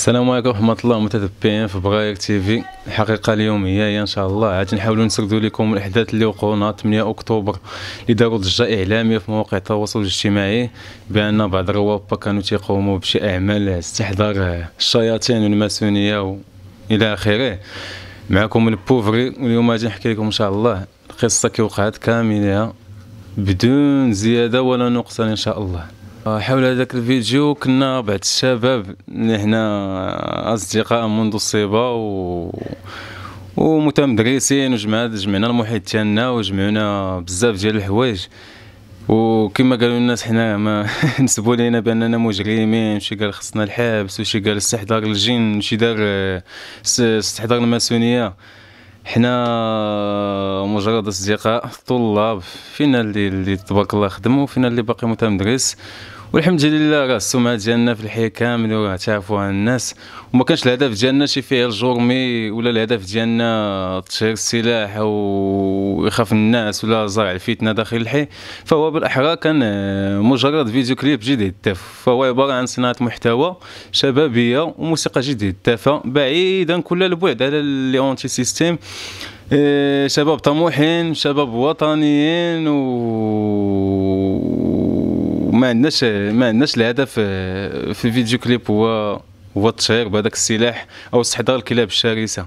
السلام عليكم ورحمه الله متتبعين في بغاياك تيفي الحقيقه اليوميه هي ان شاء الله عاد نحاولوا نسردوا لكم الاحداث اللي وقعونا 8 اكتوبر اللي داروا ضجه اعلاميه في مواقع التواصل الاجتماعي بان بعض الروابط كانوا تيقوموا بشي اعمال استحضار الشياطين والماسونيه الى اخره معكم البوفري واليوم غادي نحكي لكم ان شاء الله القصه كي وقعت كامله بدون زياده ولا نقصان ان شاء الله حول هذاك الفيديو كنا بعض الشباب اللي حنا اصدقاء منذ الصبا و ومتمدرسين وجمعنا جمعنا المحيط ديالنا وجمعنا بزاف ديال الحوايج وكما قالوا الناس حنا ما نسبوا لينا باننا مجرمين شي قال خصنا الحبس وشي قال استحضار الجن شي دار آه، استحضار الماسونيه حنا مجرد اصدقاء طلاب فينا اللي اللي تبارك الله خدموا وفينا اللي باقي متمدرس والحمد لله راه السمعه ديالنا في الحياه كامله راه تعرفوها الناس وما كانش الهدف ديالنا شي فيه جرمي ولا الهدف ديالنا تشهير السلاح يخاف الناس ولا زرع الفتنه داخل الحي فهو بالاحرى كان آه، مجرد فيديو كليب جديد هداف فهو عباره عن صناعه محتوى شبابيه وموسيقى جد هدافه بعيدا كل البعد على لي اونتي سيستيم شباب طموحين شباب وطنيين و وما عندناش ما عندناش الهدف آه، في الفيديو كليب هو هو التشهير بهذاك السلاح او استحضار الكلاب الشرسه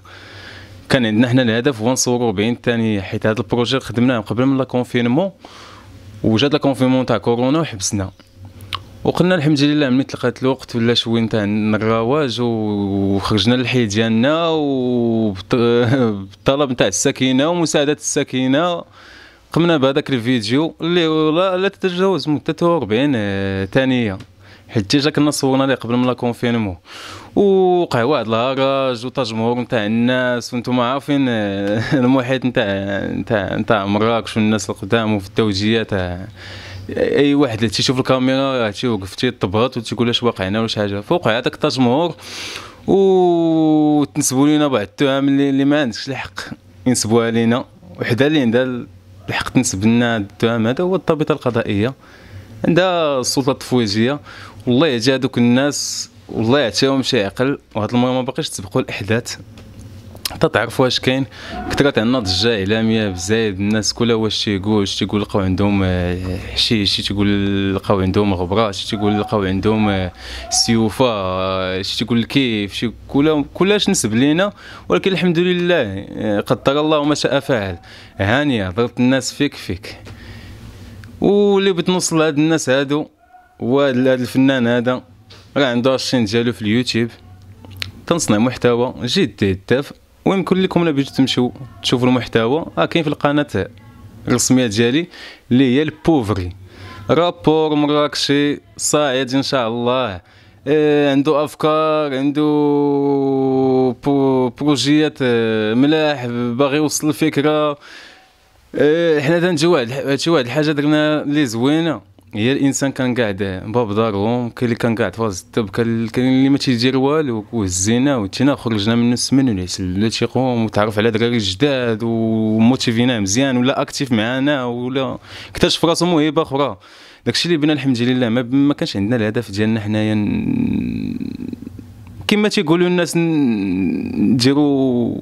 كان عندنا حنا الهدف هو نصوروا بعين ثاني حيت هذا البروجي خدمناه قبل من لا كونفينمون وجات لا كونفينمون تاع كورونا وحبسنا وقلنا الحمد لله ملي تلقات الوقت ولا شوي نتاع الرواج وخرجنا للحي ديالنا وبالطلب نتاع السكينه ومساعده السكينه قمنا بهذاك الفيديو اللي لا, لا تتجاوز مدته 40 آه، ثانيه حيت جا كنا صورنا ليه قبل من لا كونفينمو وقع واحد الهرج وتجمهور نتاع الناس وانتم عارفين آه، المحيط نتاع نتاع نتاع مراكش والناس القدام وفي التوجيهات آه، اي واحد اللي تيشوف الكاميرا تيوقف تيطبط وتيقول اش واقع هنا شي حاجه فوقع هذاك التجمهور وتنسبوا لينا بعض التهم اللي ما عندكش الحق ينسبوها لينا وحده اللي عندها تنسب لنا الدوام هذا هو الضابطه القضائيه عندها السلطه التفويجيه والله يجي هذوك الناس والله يعطيهم شي عقل وهذا المره ما باقيش تسبقوا الاحداث تتعرف واش كاين كثرات عندنا الجاي العاميه بزايد الناس كلها واش تيقول شي تيقول لقاو عندهم آه، شي شي تيقول لقاو عندهم غبره شي تيقول لقاو عندهم آه، سيوفه آه، شي تيقول كيف شي كلها كلهاش نسب لينا ولكن الحمد لله قدر الله ما شاء فعل هانيه ضربت الناس فيك فيك واللي نوصل لهاد الناس هادو وهاد الفنان هذا راه عنده الشين ديالو في اليوتيوب تنصنع محتوى جديد هداف ويمكن لكم الا بغيتو تمشيو تشوفوا المحتوى راه كاين في القناه الرسميه ديالي اللي هي البوفري رابور مراكشي صاعد ان شاء الله إيه عنده افكار عنده برو بروجيات آه، ملاح باغي يوصل الفكره إيه حنا تنجيو هادشي واحد الحاجه درنا اللي زوينه هي الانسان كان قاعد باب دارهم كاين اللي كان قاعد فاز الطب كاين اللي ما تيدير والو وهزينا وتينا خرجنا من السمن ونعسل تيقوم وتعرف على دراري جداد وموتيفيناه مزيان ولا اكتيف معانا ولا اكتشف راسو موهبه اخرى داكشي اللي بنا الحمد لله ما, ما كانش عندنا الهدف ديالنا حنايا كما تيقولوا الناس نديروا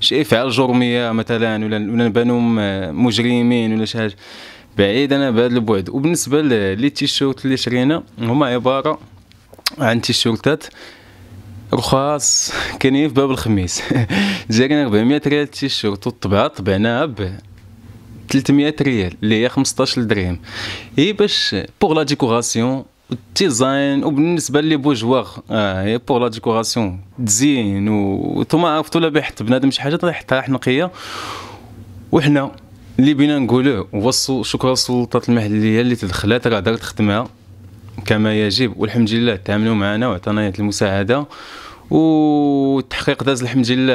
شي افعال جرميه مثلا ولا ولا نبانو مجرمين ولا شي حاجه بعيد انا بهذا البعد وبالنسبه لي تيشيرت اللي شرينا هما عباره عن تيشيرتات رخاص كاينين في باب الخميس جاينا 400 ريال تيشيرت والطبعه طبعناها ب 300 ريال اللي هي 15 درهم هي باش بوغ لا ديكوراسيون والتيزاين وبالنسبه لي بوجوار اه هي بوغ لا ديكوراسيون تزين وانتم عرفتوا لا بيحط بنادم شي حاجه تيحطها حنقيه وحنا اللي بينا نقولوه هو شكرا للسلطات المحليه اللي تدخلات راه دارت خدمها كما يجب والحمد لله تعاملوا معنا وعطانا المساعده والتحقيق داز الحمد لله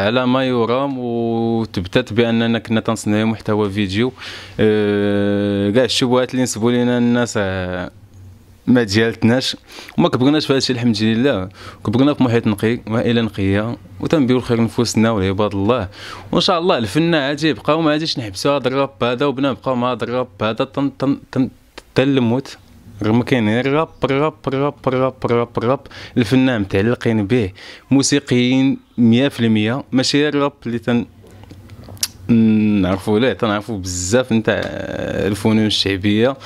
على ما يرام وتبتت باننا كنا تنصنعوا محتوى فيديو أه، كاع الشبهات اللي نسبوا لنا الناس ما ديالتناش وما كبرناش في هادشي الحمد لله كبرنا في محيط نقي وعائله نقيه وتنبيو الخير نفوسنا ولعباد الله وان شاء الله الفن عادي يبقاو ما عاديش نحبسوا هذا الراب هذا نبقاو مع هذا الراب هذا تن تن تن تنموت ما كاين غير راب راب راب راب راب راب الفنان متعلقين به موسيقيين 100% ماشي الراب اللي تن نعرفوا ليه تنعرفوا بزاف نتاع الفنون الشعبيه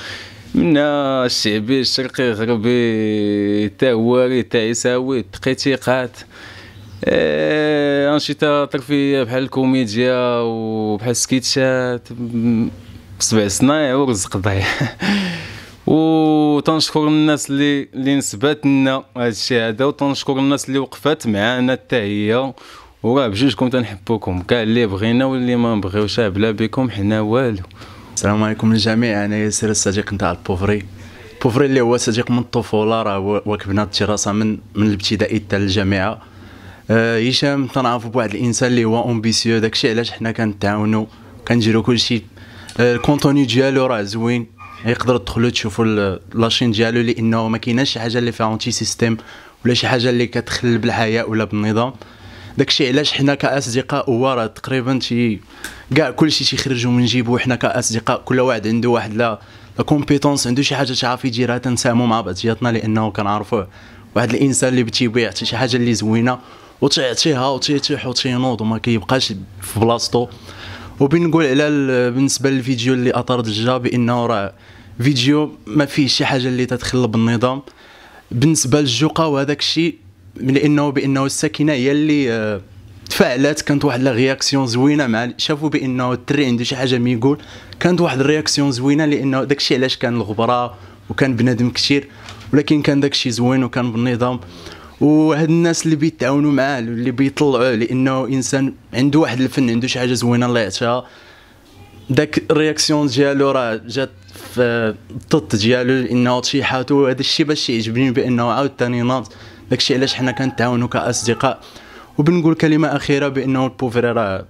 من الشعبي الشرقي الغربي غربي تاواري تايساوي تقيتيقات انشطه ترفيهيه بحال الكوميديا وبحال السكيتشات سبع صنايع ورزق ضايع تنشكر الناس اللي اللي نسبات لنا هادشي هذا وتنشكر الناس اللي وقفات معانا حتى هي وراه بجوجكم تنحبوكم كاع اللي بغينا واللي ما نبغيوش بلا بكم حنا والو السلام عليكم للجميع انا ياسر الصديق نتاع البوفري بوفري اللي هو صديق من الطفوله راه واكبنا الدراسه من من الابتدائي حتى للجامعه آه هشام تنعرفو بواحد الانسان اللي هو امبيسيو داكشي علاش حنا كنتعاونو كنديرو كلشي آه، الكونتوني ديالو راه زوين يقدر تدخلوا تشوفوا لاشين ديالو لانه ما كايناش شي حاجه اللي فيها اونتي سيستيم ولا شي حاجه اللي كتخل بالحياه ولا بالنظام داكشي علاش حنا كاصدقاء هو راه تقريبا شي كاع كلشي تيخرجوا من جيبو حنا كاصدقاء كل واحد عنده واحد لا لا كومبيتونس عنده شي حاجه تعرف يديرها تنساهموا مع بعضياتنا لانه كنعرفوه واحد الانسان اللي بتيبيع حتى شي حاجه اللي زوينه وتعطيها وتيتيح وتينوض وما كيبقاش في بلاصتو وبنقول على بالنسبه للفيديو اللي اثار ضجه بانه راه فيديو ما فيه شي حاجه اللي تتخلى بالنظام بالنسبه للجوقه وهذاك الشيء من انه بانه الساكنه هي اللي آه، تفاعلات كانت واحد لا رياكسيون زوينه مع شافوا بانه الدري عنده شي حاجه ميقول كانت واحد الرياكسيون زوينه لانه داكشي علاش كان الغبره وكان بنادم كثير ولكن كان داكشي زوين وكان بالنظام وهاد الناس اللي بيتعاونوا معاه اللي بيطلعوا لانه انسان عنده واحد الفن عنده شي حاجه زوينه الله يعطيها داك الرياكسيون ديالو راه جات في آه، الضد ديالو لانه تشيحاتو هذا الشيء باش يعجبني بانه عاود ثاني ناض داكشي علاش حنا كنتعاونوا كاصدقاء وبنقول كلمه اخيره بانه البوفري راه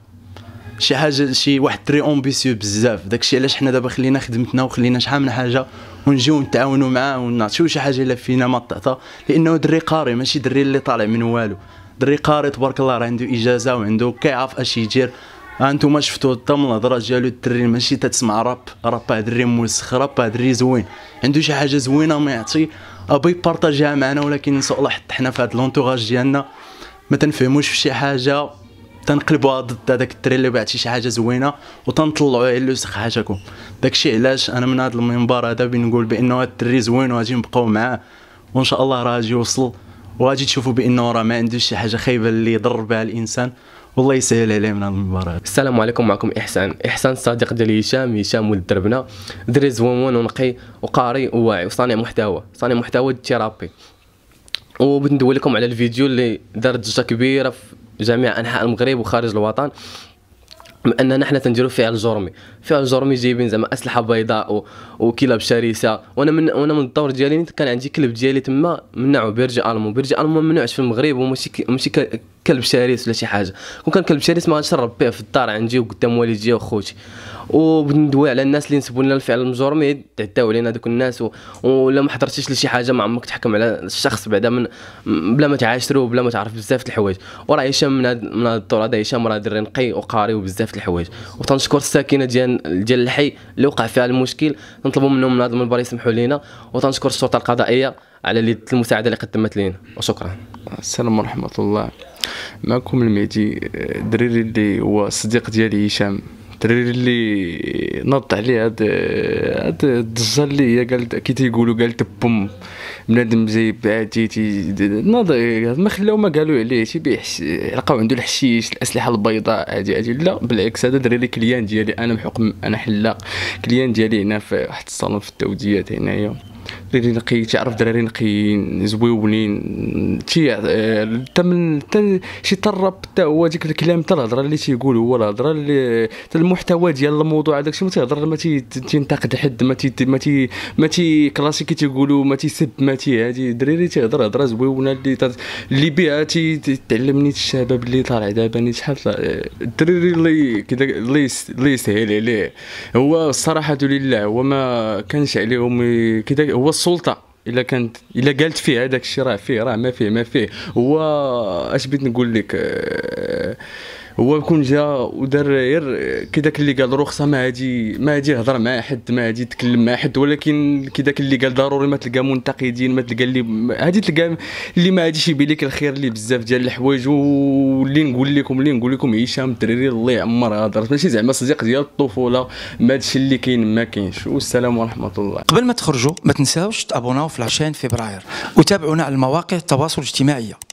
شي حاجه شي واحد تري امبيسيو بزاف داكشي علاش حنا دابا خلينا خدمتنا وخلينا شحال من حاجه ونجيو نتعاونوا معاه ونعطيو شي حاجه الا فينا ما تعطى لانه دري قاري ماشي دري اللي طالع من والو دري قاري تبارك الله راه عنده اجازه وعنده كيعرف اش يدير انتم شفتوا الضم الهضره ديالو الدري ماشي تتسمع راب راب دري موسخ راب دري زوين عنده شي حاجه زوينه ما يعطي ابي يبارطاجيها معنا ولكن ان شاء الله حتى حنا في هذا لونتوراج ديالنا ما تنفهموش في شي حاجه تنقلبوها ضد هذاك الدري اللي بعتي شي حاجه زوينه وتنطلعوا على لوسخ حاجتكم داكشي علاش انا من هذا المنبر هذا بنقول بانه هذا الدري زوين وغادي نبقاو معاه وان شاء الله راه غادي يوصل وغادي تشوفوا بانه راه ما عندوش شي حاجه خايبه اللي يضر بها الانسان والله يسهل عليه من هذه المباراه السلام عليكم معكم احسان احسان الصديق ديال هشام هشام ولد دربنا دري زوين ونقي وقاري وواعي وصانع محتوى صانع محتوى تيرابي وبندوي ندوي لكم على الفيديو اللي دار ضجه كبيره في جميع انحاء المغرب وخارج الوطن اننا حنا تنديروا فعل جرمي فعل جرمي جايبين زعما اسلحه بيضاء و... وكلاب شرسه وانا من وانا من الدور ديالي كان عندي كلب ديالي تما منعو برج المو برج المو ممنوعش في المغرب وماشي ك... ماشي ك... كلب شريس ولا شي حاجه كون كان كلب شريس ما غاديش بيه في الدار عندي وقدام والدي وخوتي وبندوي على الناس اللي نسبوا لنا الفعل المجرم يتعداو علينا دوك الناس و... ولا ما حضرتيش لشي حاجه ما عمرك تحكم على الشخص بعدا من بلا ما تعاشرو بلا ما تعرف بزاف د الحوايج وراه هشام من هاد من هاد الدور هذا هشام راه دري نقي وقاري وبزاف د الحوايج وتنشكر الساكنه ديال ديال الحي اللي وقع فيها المشكل نطلبوا منهم من هذا المنبر يسمحوا لينا وتنشكر الشرطه القضائيه على المساعده اللي قدمت لينا وشكرا السلام ورحمه الله معكم المهدي الدريري آه، اللي هو الصديق ديالي هشام الدريري اللي نط عليه هاد آه، هاد الضجه اللي هي قال كي تيقولوا قال تبم بنادم زي تي نض ما خلاو ما قالوا عليه تيبيع لقاو عنده الحشيش الاسلحه البيضاء هادي هادي لا بالعكس هذا دري كليان ديالي انا بحكم انا حلاق كليان ديالي هنا في واحد الصالون في التوديات هنايا دراري نقي تعرف دراري نقيين زويونين آه، تي حتى من شي طرب حتى هو ديك الكلام حتى الهضره اللي تيقول هو الهضره اللي حتى المحتوى ديال الموضوع هذاك الشيء ما تيهضر ما تينتقد حد ما تي ما تي ما تي كلاسيكي تيقولوا ما تيسب ما تي هادي دراري تيهضر هضره زويونه اللي اللي بها تيتعلم نيت الشباب اللي طالع دابا نيت شحال الدراري اللي كذا اللي اللي سهل عليه هو الصراحه لله هو ما كانش عليهم كذا هو السلطه الا كانت الا قالت فيه هذاك الشيء راه فيه راه ما فيه ما فيه هو اش بغيت نقول لك آه، هو يكون جا ودار غير كي داك اللي قال رخصه ما هادي ما هادي هضر مع حد ما هادي تكلم مع حد ولكن كي داك اللي قال ضروري ما تلقى منتقدين ما تلقى اللي هادي تلقى اللي ما هاديش يبين لك الخير اللي بزاف ديال الحوايج واللي نقول لكم اللي نقول لكم هشام الدراري الله يعمر هضرت ماشي زعما صديق ديال الطفوله ما هادشي اللي كاين ما كاينش والسلام ورحمه الله قبل ما تخرجوا ما تنساوش تابوناو في العشان فبراير وتابعونا على المواقع التواصل الاجتماعي